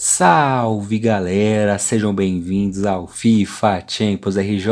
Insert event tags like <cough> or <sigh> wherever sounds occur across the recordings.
Salve galera, sejam bem-vindos ao FIFA Champions RJ.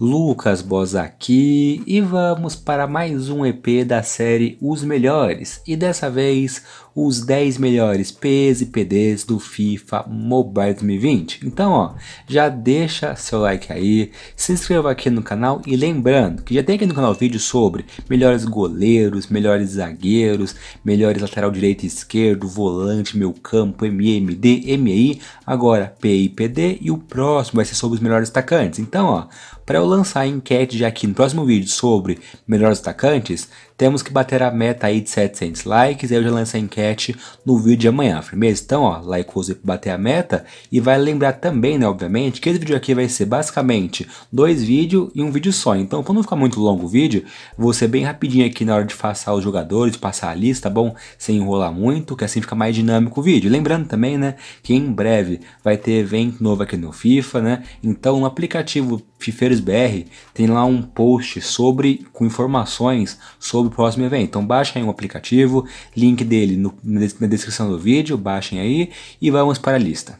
Lucas Boz aqui e vamos para mais um EP da série Os Melhores e dessa vez os 10 melhores P's e PDs do FIFA Mobile 2020. Então, ó, já deixa seu like aí, se inscreva aqui no canal e lembrando que já tem aqui no canal vídeo sobre melhores goleiros, melhores zagueiros, melhores lateral direito e esquerdo, volante, meu campo, MMD, MI, agora P e PD e o próximo vai ser sobre os melhores atacantes. Então, ó, para eu lançar a enquete já aqui no próximo vídeo sobre melhores atacantes, temos que bater a meta aí de 700 likes, eu já lanço a enquete no vídeo de amanhã, firmeza? Então, ó, like você para bater a meta e vai lembrar também, né, obviamente, que esse vídeo aqui vai ser basicamente dois vídeos e um vídeo só. Então, para não ficar muito longo o vídeo, vou ser bem rapidinho aqui na hora de passar os jogadores, passar a lista, tá bom? Sem enrolar muito, que assim fica mais dinâmico o vídeo. Lembrando também, né, que em breve vai ter evento novo aqui no FIFA, né? Então, no aplicativo fifer Corredores BR tem lá um post sobre com informações sobre o próximo evento. Então baixem aí um aplicativo, link dele no, na descrição do vídeo, baixem aí e vamos para a lista.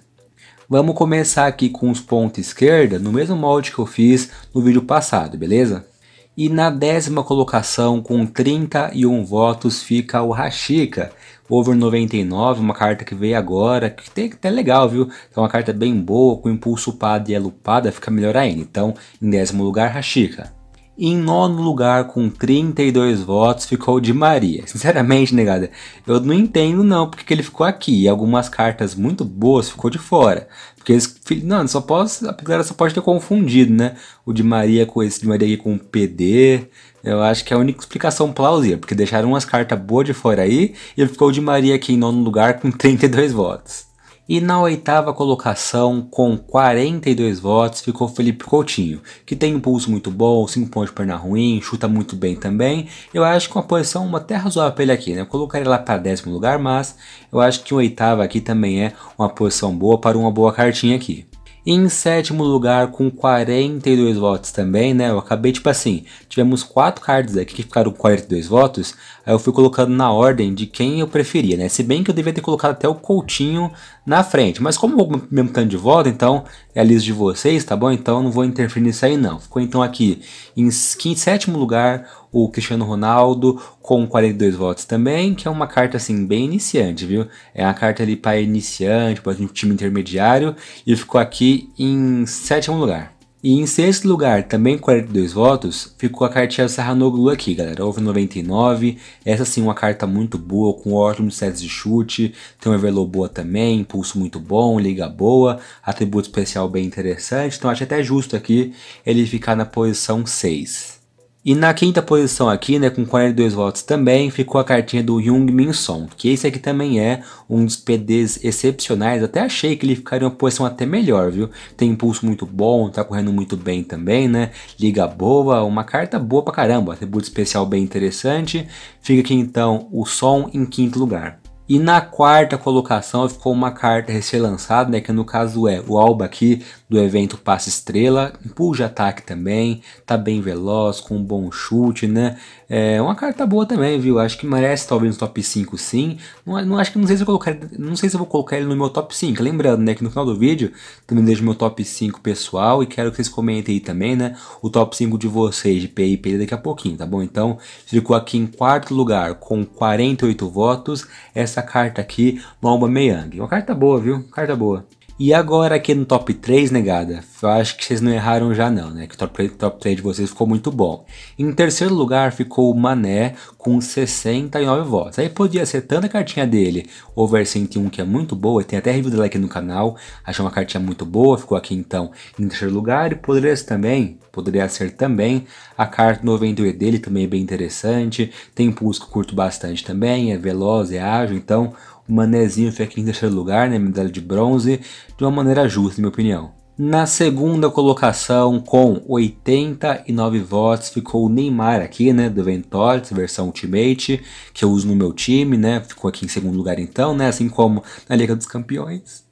Vamos começar aqui com os pontos esquerda, no mesmo molde que eu fiz no vídeo passado, beleza? E na décima colocação, com 31 votos, fica o Rashica. Over 99, uma carta que veio agora, que tem até legal, viu? É uma carta bem boa, com impulso upado e alupada, é fica melhor ainda. Então, em décimo lugar, Rashica em nono lugar, com 32 votos, ficou de Maria. <laughs> Sinceramente, negada, eu não entendo não porque ele ficou aqui. E algumas cartas muito boas ficou de fora. Porque eles, não, só posso, a galera só pode ter confundido, né? O de Maria com esse de Maria aqui com o PD. Eu acho que é a única explicação plausível, porque deixaram umas cartas boas de fora aí e ficou o de Maria aqui em nono lugar com 32 votos. E na oitava colocação, com 42 votos, ficou Felipe Coutinho, que tem um pulso muito bom, 5 pontos de perna ruim, chuta muito bem também. Eu acho que uma posição uma até razoável para ele aqui, né? Eu colocaria lá para décimo lugar, mas eu acho que o oitavo aqui também é uma posição boa para uma boa cartinha aqui. Em sétimo lugar, com 42 votos também, né? Eu acabei, tipo assim, tivemos quatro cards aqui que ficaram com 42 votos. Aí eu fui colocando na ordem de quem eu preferia, né? Se bem que eu devia ter colocado até o Coutinho na frente. Mas como o mesmo tanto de volta, então é a lista de vocês, tá bom? Então não vou interferir nisso aí não. Ficou então aqui em sétimo lugar o Cristiano Ronaldo com 42 votos também, que é uma carta assim bem iniciante, viu? É uma carta ali para iniciante, para um time intermediário e ficou aqui em sétimo lugar. E em sexto lugar, também 42 votos, ficou a cartinha Serranoglu aqui, galera. Houve 99, essa sim uma carta muito boa, com ótimos sets de chute, tem um envelope boa também, impulso muito bom, liga boa, atributo especial bem interessante, então acho até justo aqui ele ficar na posição 6. E na quinta posição aqui, né, com 42 votos também, ficou a cartinha do Jung Min Song, que esse aqui também é um dos PDs excepcionais. Até achei que ele ficaria em uma posição até melhor, viu? Tem impulso muito bom, tá correndo muito bem também, né? Liga boa, uma carta boa pra caramba, atributo especial bem interessante. Fica aqui então o Som em quinto lugar. E na quarta colocação ficou uma carta recém-lançada, né, que no caso é o Alba aqui do evento Passa Estrela, puja ataque também, tá bem veloz, com um bom chute, né? É uma carta boa também, viu? Acho que merece talvez no top 5 sim. Não, não acho que não sei se eu colocar, não sei se eu vou colocar ele no meu top 5. Lembrando, né, que no final do vídeo também deixo meu top 5 pessoal e quero que vocês comentem aí também, né, o top 5 de vocês de PIP daqui a pouquinho, tá bom? Então, ficou aqui em quarto lugar com 48 votos. Essa essa carta aqui no Alba Meyang. Uma carta boa, viu? Carta boa. E agora aqui no top 3, negada, eu acho que vocês não erraram já não, né? Que o top, top 3 de vocês ficou muito bom. Em terceiro lugar ficou o Mané com 69 votos. Aí podia ser tanto a cartinha dele, Over 101, que é muito boa, tem até review dela aqui no canal, achei uma cartinha muito boa, ficou aqui então em terceiro lugar. E poderia ser também, poderia ser também, a carta 98 dele também é bem interessante, tem pulso que eu curto bastante também, é veloz, é ágil, então... O Manezinho foi aqui em terceiro lugar, né, medalha de bronze, de uma maneira justa, na minha opinião. Na segunda colocação, com 89 votos, ficou o Neymar aqui, né, do Ventoris, versão Ultimate, que eu uso no meu time, né, ficou aqui em segundo lugar então, né, assim como na Liga dos Campeões.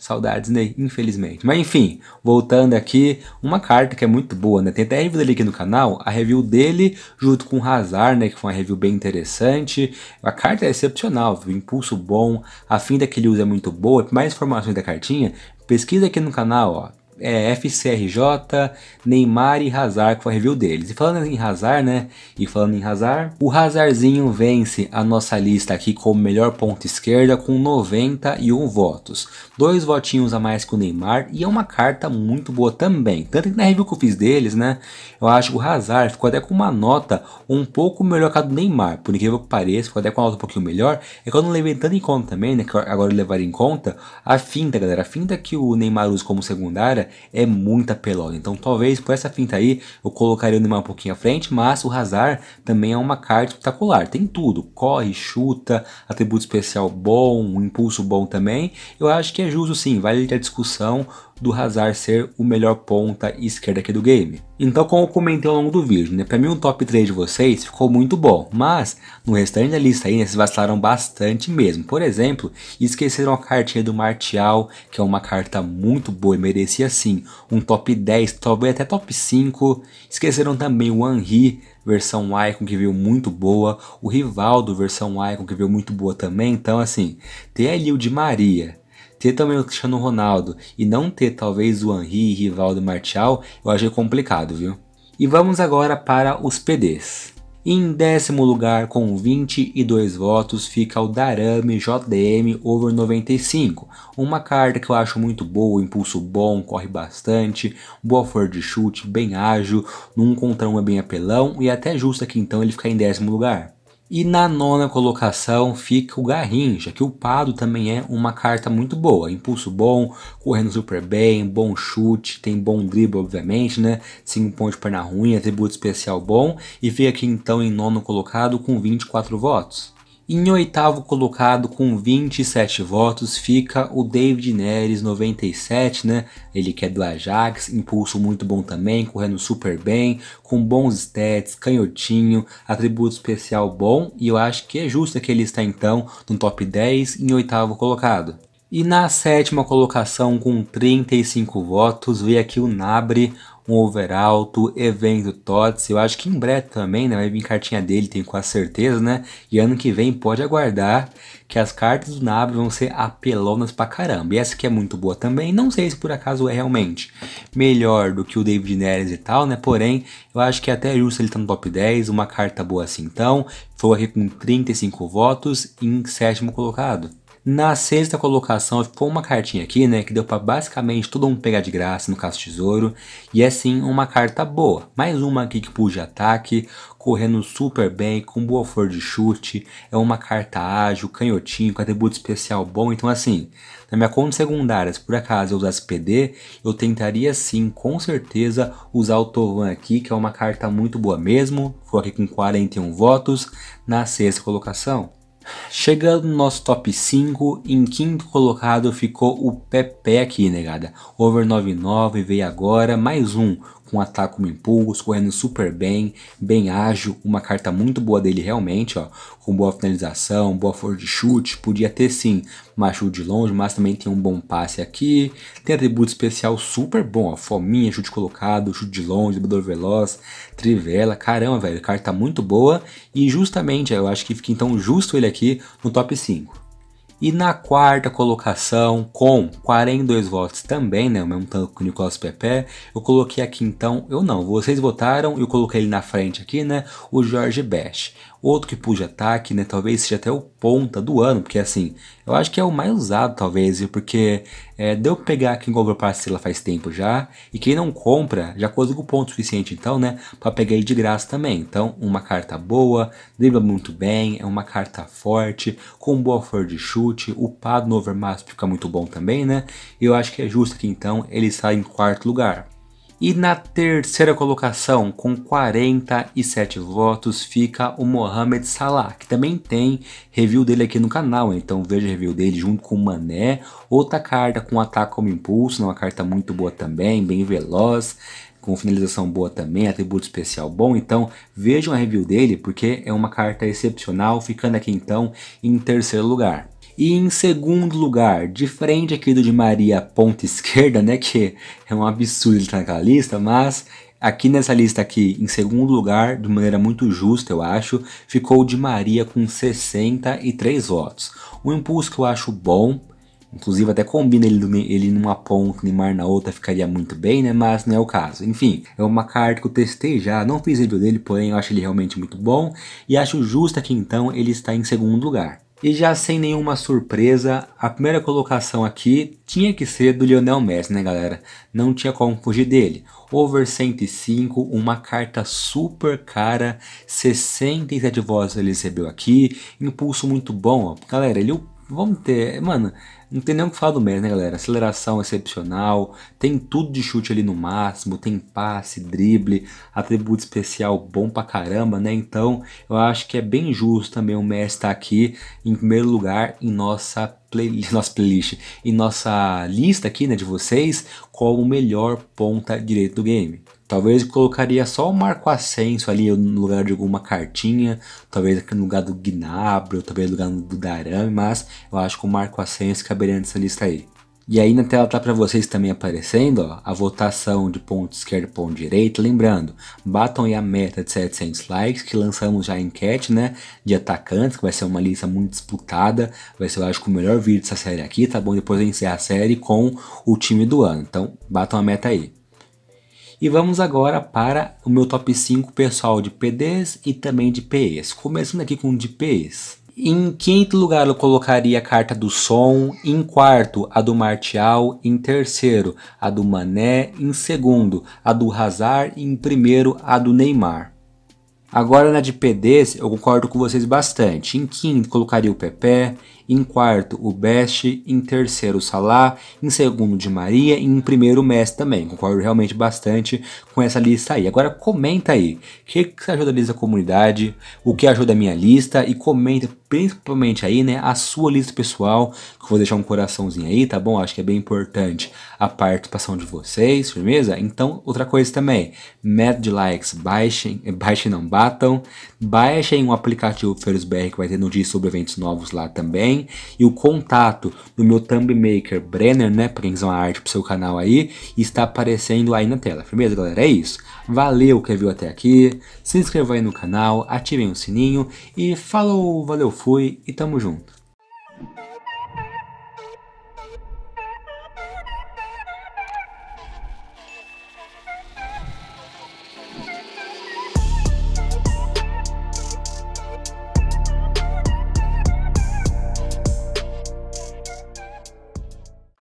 Saudades, Ney, né? infelizmente. Mas enfim, voltando aqui, uma carta que é muito boa, né? Tem até a review dele aqui no canal, a review dele junto com o Hazard, né? Que foi uma review bem interessante. A carta é excepcional, viu? impulso bom, a fim da que ele usa é muito boa. Mais informações da cartinha, pesquisa aqui no canal, ó é, FCRJ, Neymar e Hazard, que foi a review deles. E falando em Hazard, né? E falando em Hazard, o Hazardzinho vence a nossa lista aqui como melhor ponta esquerda com 91 votos. Dois votinhos a mais que o Neymar e é uma carta muito boa também. Tanto que na review que eu fiz deles, né? Eu acho que o Hazard ficou até com uma nota um pouco melhor que a do Neymar. Por incrível que pareça, ficou até com uma nota um pouquinho melhor. É que eu não levei tanto em conta também, né? Que agora levar em conta a finta, galera. A finta que o Neymar usa como secundária é muita pelota. Então talvez por essa finta aí eu colocaria o Neymar um pouquinho à frente, mas o Hazard também é uma carta espetacular. Tem tudo, corre, chuta, atributo especial bom, um impulso bom também. Eu acho que é justo sim, vale a discussão do Hazard ser o melhor ponta esquerda aqui do game. Então como eu comentei ao longo do vídeo, né, para mim um top 3 de vocês ficou muito bom, mas no restante da lista aí né, vocês vacilaram bastante mesmo. Por exemplo, esqueceram a cartinha do Martial, que é uma carta muito boa e merecia sim um top 10, talvez até top 5. Esqueceram também o Henry, versão Icon que veio muito boa, o Rivaldo versão Icon que veio muito boa também. Então assim, tem ali o de Maria, ter também o Cristiano Ronaldo e não ter talvez o Henry, Rivaldo e Martial, eu achei é complicado, viu? E vamos agora para os PDs. Em décimo lugar, com 22 votos, fica o Darame JDM Over 95. Uma carta que eu acho muito boa, impulso bom, corre bastante, boa flor de chute, bem ágil, num contra um é bem apelão e até justo aqui então ele ficar em décimo lugar. E na nona colocação fica o Garrincha, que o Pado também é uma carta muito boa. Impulso bom, correndo super bem, bom chute, tem bom drible, obviamente, né? 5 pontos de perna ruim, atributo especial bom. E fica aqui então em nono colocado com 24 votos. Em oitavo colocado com 27 votos fica o David Neres, 97, né? Ele que é do Ajax, impulso muito bom também, correndo super bem, com bons stats, canhotinho, atributo especial bom e eu acho que é justo que ele está então no top 10 em oitavo colocado. E na sétima colocação, com 35 votos, veio aqui o Nabre, um Overalto, evento Tots. Eu acho que em breve também, né? Vai vir cartinha dele, tenho quase certeza, né? E ano que vem pode aguardar que as cartas do Nabre vão ser apelonas pra caramba. E essa aqui é muito boa também. Não sei se por acaso é realmente melhor do que o David Neres e tal, né? Porém, eu acho que até justo ele tá no top 10. Uma carta boa assim, então. Foi aqui com 35 votos em sétimo colocado. Na sexta colocação ficou uma cartinha aqui, né, que deu para basicamente todo mundo pegar de graça no caso tesouro, e é sim uma carta boa. Mais uma aqui que puja ataque, correndo super bem, com boa flor de chute, é uma carta ágil, canhotinho, com atributo especial bom, então assim, na minha conta secundária, se por acaso eu usasse PD, eu tentaria sim, com certeza, usar o Tovan aqui, que é uma carta muito boa mesmo, foi aqui com 41 votos, na sexta colocação. Chegando no nosso top 5, em quinto colocado ficou o Pepe aqui, negada. Over 99 veio agora, mais um, com ataque como impulso, correndo super bem, bem ágil, uma carta muito boa dele realmente, ó, com boa finalização, boa força de chute, podia ter sim macho de longe, mas também tem um bom passe aqui, tem atributo especial super bom, ó, fominha, chute colocado, chute de longe, driblador veloz, trivela, caramba, velho, carta muito boa e justamente, eu acho que fica então justo ele aqui no top 5. E na quarta colocação, com 42 votos também, né? O mesmo tanto que o Nicolas Pepe, eu coloquei aqui então, eu não, vocês votaram, eu coloquei ele na frente aqui, né? O Jorge Best outro que puja ataque, né? Talvez seja até o ponta do ano, porque assim, eu acho que é o mais usado, talvez, porque é, deu pra pegar quem Overpass, parcela faz tempo já, e quem não compra já conseguiu ponto suficiente, então, né? Pra pegar aí de graça também. Então, uma carta boa, dribla muito bem, é uma carta forte, com boa flor de chute, o pad no overmass fica muito bom também, né? Eu acho que é justo que então ele saia em quarto lugar. E na terceira colocação, com 47 votos, fica o Mohamed Salah, que também tem review dele aqui no canal, então veja a review dele junto com o Mané. Outra carta com ataque como impulso, né? uma carta muito boa também, bem veloz, com finalização boa também, atributo especial bom, então vejam a review dele porque é uma carta excepcional, ficando aqui então em terceiro lugar. E em segundo lugar, de frente aqui do de Maria ponta esquerda, né, que é um absurdo ele estar tá naquela lista, mas aqui nessa lista aqui, em segundo lugar, de maneira muito justa, eu acho, ficou o de Maria com 63 votos. Um impulso que eu acho bom, Inclusive até combina ele, ele numa ponta, Neymar na outra, ficaria muito bem, né? Mas não é o caso. Enfim, é uma carta que eu testei já, não fiz review dele, porém eu acho ele realmente muito bom. E acho justo que então ele está em segundo lugar. E já sem nenhuma surpresa, a primeira colocação aqui tinha que ser do Lionel Messi, né galera? Não tinha como fugir dele. Over 105, uma carta super cara, 67 vozes ele recebeu aqui, impulso muito bom. Ó. Galera, ele é vamos ter. Mano, não tem nem o que falar do Messi, né, galera? Aceleração excepcional, tem tudo de chute ali no máximo, tem passe, drible, atributo especial bom pra caramba, né? Então, eu acho que é bem justo também o Messi estar tá aqui em primeiro lugar em nossa playlist, <laughs> nossa playlist, em nossa lista aqui, né, de vocês, como o melhor ponta direito do game. Talvez colocaria só o Marco Ascenso ali no lugar de alguma cartinha, talvez aqui no lugar do Gnabro, talvez no lugar do Darame, mas eu acho que o Marco Ascenso caberia nessa lista aí. E aí na tela tá para vocês também aparecendo ó, a votação de ponto esquerdo e ponto direito. Lembrando, batam aí a meta de 700 likes, que lançamos já a enquete né, de atacantes, que vai ser uma lista muito disputada. Vai ser, eu acho, o melhor vídeo dessa série aqui, tá bom? Depois eu encerro a série com o time do ano. Então, batam a meta aí. E vamos agora para o meu top 5 pessoal de PDs e também de PEs. Começando aqui com de PEs. Em quinto lugar, eu colocaria a carta do som. Em quarto, a do Martial. Em terceiro, a do Mané. Em segundo, a do Hazard. E em primeiro, a do Neymar. Agora na de PDs, eu concordo com vocês bastante. Em quinto, colocaria o Pepe em quarto o Best, em terceiro o Salah, em segundo o de Maria e em primeiro o Messi também. Concordo realmente bastante com essa lista aí. Agora comenta aí, o que, que você ajuda a lista da comunidade, o que ajuda a minha lista e comenta principalmente aí, né, a sua lista pessoal, que eu vou deixar um coraçãozinho aí, tá bom? Acho que é bem importante a participação de vocês, firmeza? Então, outra coisa também, método de likes, baixem, eh, baixem não, batam, baixem um aplicativo Feiros BR que vai ter notícias sobre eventos novos lá também, e o contato do meu thumb maker Brenner, né? Para quem uma arte pro seu canal aí, está aparecendo aí na tela. Firmeza, galera? É isso. Valeu que viu até aqui. Se inscreva aí no canal, ativem o sininho e falou, valeu, fui e tamo junto.